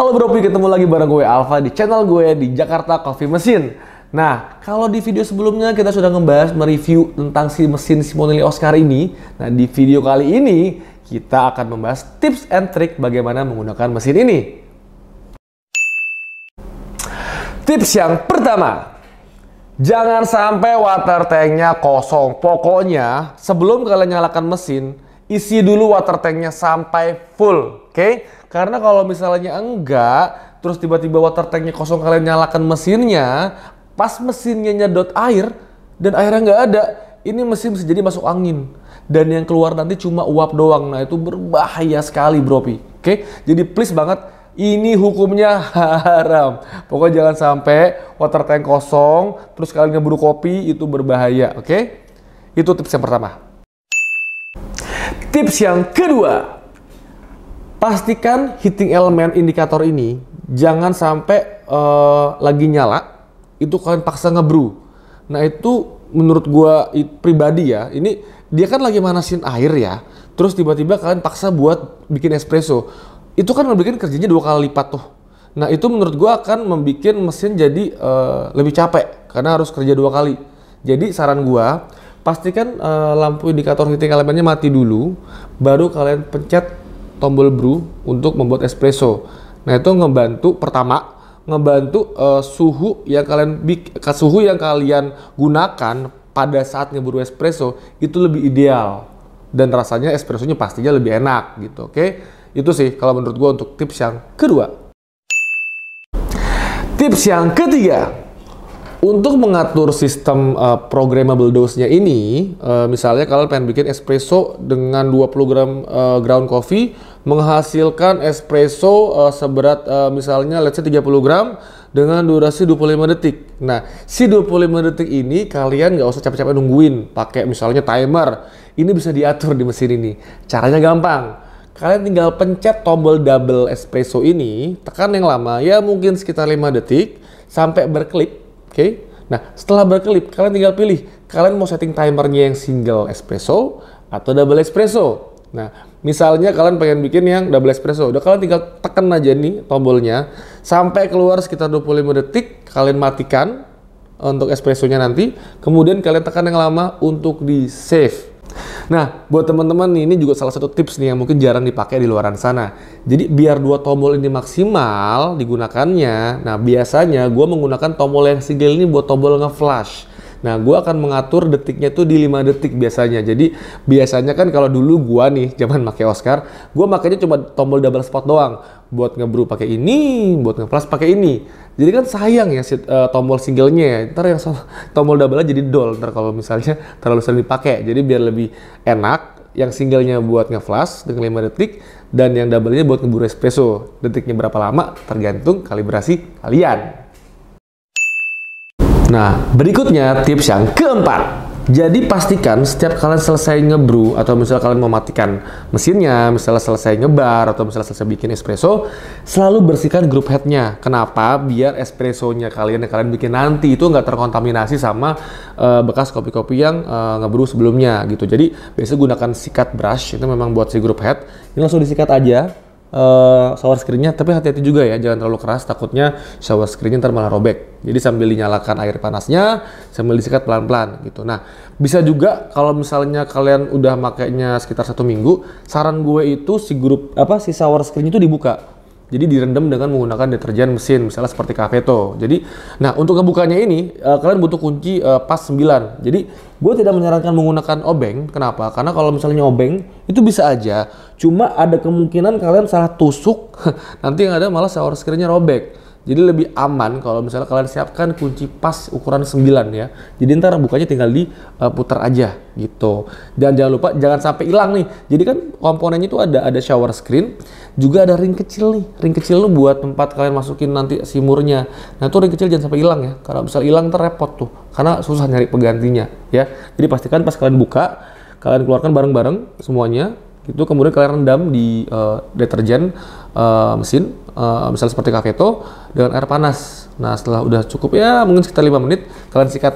Halo Bro Pi, ketemu lagi bareng gue Alfa di channel gue di Jakarta Coffee Mesin. Nah, kalau di video sebelumnya kita sudah ngebahas mereview tentang si mesin Simonelli Oscar ini. Nah, di video kali ini kita akan membahas tips and trick bagaimana menggunakan mesin ini. Tips yang pertama, jangan sampai water tanknya kosong. Pokoknya sebelum kalian nyalakan mesin, isi dulu water tanknya sampai full, oke? Okay? Karena kalau misalnya enggak, terus tiba-tiba water tanknya kosong kalian nyalakan mesinnya, pas mesinnya nyedot air dan airnya nggak ada, ini mesin bisa jadi masuk angin dan yang keluar nanti cuma uap doang. Nah itu berbahaya sekali, Bropi. Oke, okay? jadi please banget ini hukumnya haram. Pokoknya jangan sampai water tank kosong, terus kalian ngeburu kopi itu berbahaya. Oke, okay? itu tips yang pertama. Tips yang kedua, pastikan heating element indikator ini jangan sampai uh, lagi nyala itu kalian paksa ngebrew. Nah itu menurut gue pribadi ya, ini dia kan lagi manasin air ya, terus tiba-tiba kalian paksa buat bikin espresso. Itu kan bikin kerjanya dua kali lipat tuh. Nah itu menurut gue akan membuat mesin jadi uh, lebih capek karena harus kerja dua kali. Jadi saran gue pastikan uh, lampu indikator heating kalian mati dulu, baru kalian pencet tombol brew untuk membuat espresso. Nah itu ngebantu pertama ngebantu uh, suhu yang kalian suhu yang kalian gunakan pada saat ngebrew espresso itu lebih ideal dan rasanya espressonya pastinya lebih enak gitu oke okay? itu sih kalau menurut gue untuk tips yang kedua tips yang ketiga untuk mengatur sistem uh, programmable dose-nya ini, uh, misalnya kalian pengen bikin espresso dengan 20 gram uh, ground coffee, menghasilkan espresso uh, seberat uh, misalnya let's say 30 gram dengan durasi 25 detik. Nah, si 25 detik ini kalian nggak usah capek-capek nungguin pakai misalnya timer. Ini bisa diatur di mesin ini. Caranya gampang kalian tinggal pencet tombol double espresso ini, tekan yang lama, ya mungkin sekitar 5 detik, sampai berkelip, Oke? Okay? Nah, setelah berkelip, kalian tinggal pilih. Kalian mau setting timernya yang single espresso atau double espresso. Nah, misalnya kalian pengen bikin yang double espresso. Udah kalian tinggal tekan aja nih tombolnya. Sampai keluar sekitar 25 detik, kalian matikan untuk espressonya nanti. Kemudian kalian tekan yang lama untuk di save. Nah, buat teman-teman ini juga salah satu tips nih yang mungkin jarang dipakai di luaran sana. Jadi biar dua tombol ini maksimal digunakannya, nah biasanya gue menggunakan tombol yang single ini buat tombol nge-flash. Nah, gue akan mengatur detiknya tuh di 5 detik biasanya. Jadi, biasanya kan kalau dulu gue nih, zaman pakai Oscar, gue makanya cuma tombol double spot doang. Buat ngebru pakai ini, buat ngeflash pakai ini. Jadi kan sayang ya si, uh, tombol singlenya ya. Ntar yang so tombol double jadi dol ntar kalau misalnya terlalu sering dipakai. Jadi biar lebih enak yang singlenya buat ngeflash dengan 5 detik dan yang double-nya buat ngebur espresso. Detiknya berapa lama tergantung kalibrasi kalian. Nah, berikutnya tips yang keempat. Jadi pastikan setiap kalian selesai ngebrew atau misalnya kalian mematikan mesinnya, misalnya selesai ngebar atau misalnya selesai bikin espresso, selalu bersihkan group headnya. Kenapa? Biar espressonya kalian yang kalian bikin nanti itu nggak terkontaminasi sama uh, bekas kopi-kopi yang uh, ngebrew sebelumnya gitu. Jadi biasanya gunakan sikat brush itu memang buat si group head. Ini langsung disikat aja uh, shower screennya tapi hati-hati juga ya jangan terlalu keras takutnya shower screennya ntar malah robek jadi sambil dinyalakan air panasnya sambil disikat pelan-pelan gitu nah bisa juga kalau misalnya kalian udah makainya sekitar satu minggu saran gue itu si grup apa si shower screen itu dibuka jadi direndam dengan menggunakan deterjen mesin, misalnya seperti Caveto. Jadi, nah untuk ngebukanya ini uh, kalian butuh kunci uh, pas 9. Jadi, gue tidak menyarankan menggunakan obeng. Kenapa? Karena kalau misalnya obeng itu bisa aja, cuma ada kemungkinan kalian salah tusuk, nanti yang ada malah shower screen-nya robek. Jadi lebih aman kalau misalnya kalian siapkan kunci pas ukuran 9 ya. Jadi ntar bukanya tinggal di eh, aja gitu. Dan jangan lupa jangan sampai hilang nih. Jadi kan komponennya itu ada ada shower screen, juga ada ring kecil nih. Ring kecil lu buat tempat kalian masukin nanti simurnya. Nah, itu ring kecil jangan sampai hilang ya. Karena misal hilang ntar repot tuh. Karena susah nyari penggantinya ya. Jadi pastikan pas kalian buka, kalian keluarkan bareng-bareng semuanya itu kemudian kalian rendam di uh, deterjen uh, mesin uh, eh, misalnya seperti kafeto dengan air panas. Nah setelah udah cukup ya mungkin sekitar lima menit kalian sikat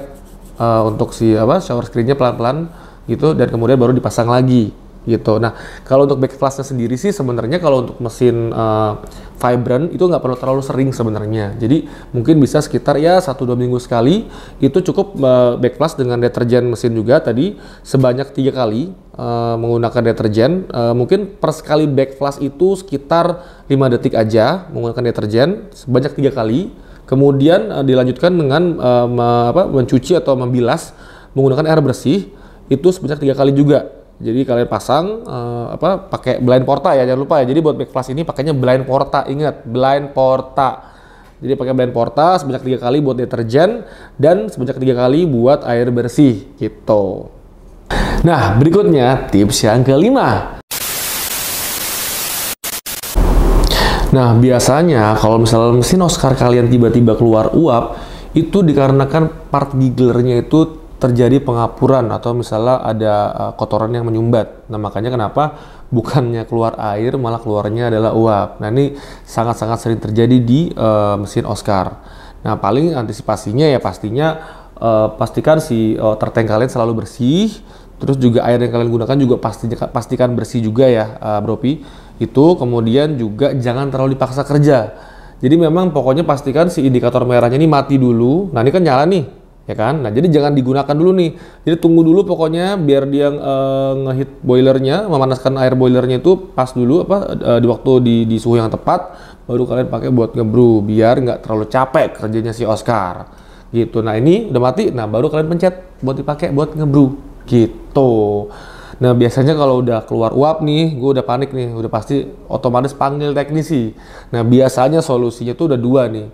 uh, untuk si apa shower screennya pelan-pelan gitu dan kemudian baru dipasang lagi gitu. Nah, kalau untuk backflashnya sendiri sih sebenarnya kalau untuk mesin uh, vibrant itu nggak perlu terlalu sering sebenarnya. Jadi mungkin bisa sekitar ya satu dua minggu sekali itu cukup uh, eh, backflash dengan deterjen mesin juga tadi sebanyak tiga kali uh, menggunakan deterjen. Uh, mungkin per sekali backflash itu sekitar 5 detik aja menggunakan deterjen sebanyak tiga kali. Kemudian uh, dilanjutkan dengan uh, apa, mencuci atau membilas menggunakan air bersih itu sebanyak tiga kali juga jadi kalian pasang uh, apa pakai blind porta ya jangan lupa ya. Jadi buat backflash ini pakainya blind porta ingat blind porta. Jadi pakai blind porta sebanyak tiga kali buat deterjen dan sebanyak tiga kali buat air bersih gitu. Nah berikutnya tips yang kelima. Nah biasanya kalau misalnya mesin Oscar kalian tiba-tiba keluar uap itu dikarenakan part gigglernya itu terjadi pengapuran atau misalnya ada eh, kotoran yang menyumbat. Nah, makanya kenapa bukannya keluar air malah keluarnya adalah uap. Nah, ini sangat-sangat sering terjadi di uh, mesin Oscar. Nah, paling antisipasinya ya pastinya uh, pastikan si uh, tertank kalian selalu bersih, terus juga air yang kalian gunakan juga pastinya pastikan bersih juga ya, uh, Bropi. Itu kemudian juga jangan terlalu dipaksa kerja. Jadi memang pokoknya pastikan si indikator merahnya ini mati dulu. Nah, ini kan nyala nih ya kan? Nah, jadi jangan digunakan dulu nih. Jadi tunggu dulu pokoknya biar dia uh, ngehit boilernya, memanaskan air boilernya itu pas dulu apa uh, di waktu di, di suhu yang tepat, baru kalian pakai buat ngebrew biar nggak terlalu capek kerjanya si Oscar. Gitu. Nah, ini udah mati, nah baru kalian pencet buat dipakai buat ngebrew. Gitu. Nah, biasanya kalau udah keluar uap nih, gue udah panik nih, udah pasti otomatis panggil teknisi. Nah, biasanya solusinya tuh udah dua nih.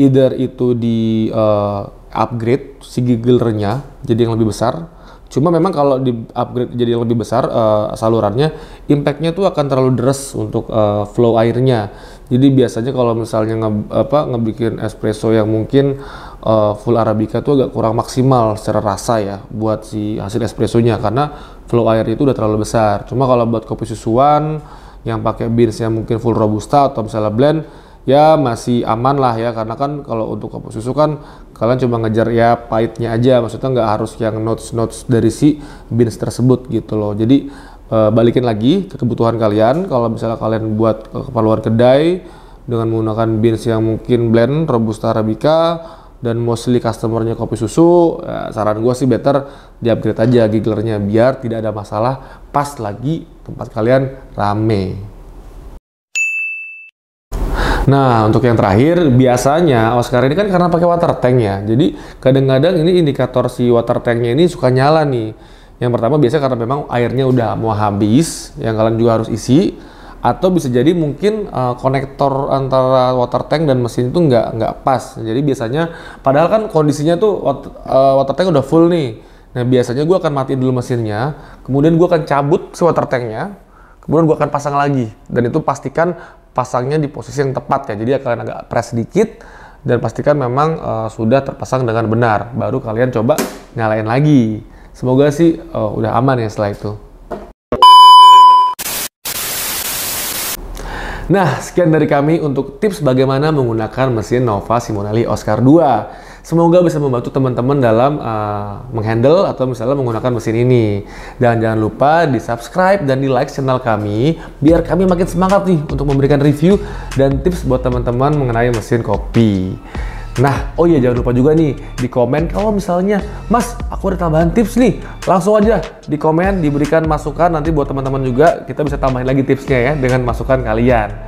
Either itu di uh, upgrade si gigglernya jadi yang lebih besar. Cuma memang kalau di upgrade jadi yang lebih besar uh, salurannya, impactnya tuh akan terlalu deras untuk uh, flow airnya. Jadi biasanya kalau misalnya nge, apa ngebikin espresso yang mungkin uh, full arabica tuh agak kurang maksimal secara rasa ya buat si hasil espressonya karena flow air itu udah terlalu besar. Cuma kalau buat kopi susuan yang pakai beans yang mungkin full robusta atau misalnya blend ya masih aman lah ya karena kan kalau untuk kopi susu kan kalian cuma ngejar ya pahitnya aja maksudnya nggak harus yang notes notes dari si beans tersebut gitu loh jadi e, balikin lagi ke kebutuhan kalian kalau misalnya kalian buat keperluan kedai dengan menggunakan beans yang mungkin blend robusta arabica dan mostly customernya kopi susu ya, saran gue sih better di upgrade aja gigglernya biar tidak ada masalah pas lagi tempat kalian rame Nah, untuk yang terakhir, biasanya Oscar ini kan karena pakai water tank ya. Jadi, kadang-kadang ini indikator si water tanknya ini suka nyala nih. Yang pertama biasanya karena memang airnya udah mau habis, yang kalian juga harus isi. Atau bisa jadi mungkin uh, konektor antara water tank dan mesin itu nggak nggak pas. Jadi biasanya, padahal kan kondisinya tuh water, uh, water tank udah full nih. Nah biasanya gue akan mati dulu mesinnya, kemudian gue akan cabut si water tanknya, kemudian gue akan pasang lagi dan itu pastikan pasangnya di posisi yang tepat ya jadi kalian agak press sedikit dan pastikan memang uh, sudah terpasang dengan benar baru kalian coba nyalain lagi semoga sih uh, udah aman ya setelah itu Nah, sekian dari kami untuk tips bagaimana menggunakan mesin Nova Simonelli Oscar 2. Semoga bisa membantu teman-teman dalam uh, menghandle atau misalnya menggunakan mesin ini. Dan jangan lupa di subscribe dan di like channel kami biar kami makin semangat nih untuk memberikan review dan tips buat teman-teman mengenai mesin kopi. Nah, oh iya jangan lupa juga nih di komen kalau misalnya, Mas, aku ada tambahan tips nih. Langsung aja di komen diberikan masukan nanti buat teman-teman juga kita bisa tambahin lagi tipsnya ya dengan masukan kalian.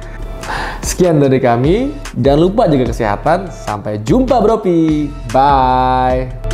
Sekian dari kami. Jangan lupa jaga kesehatan. Sampai jumpa Bropi. Bye.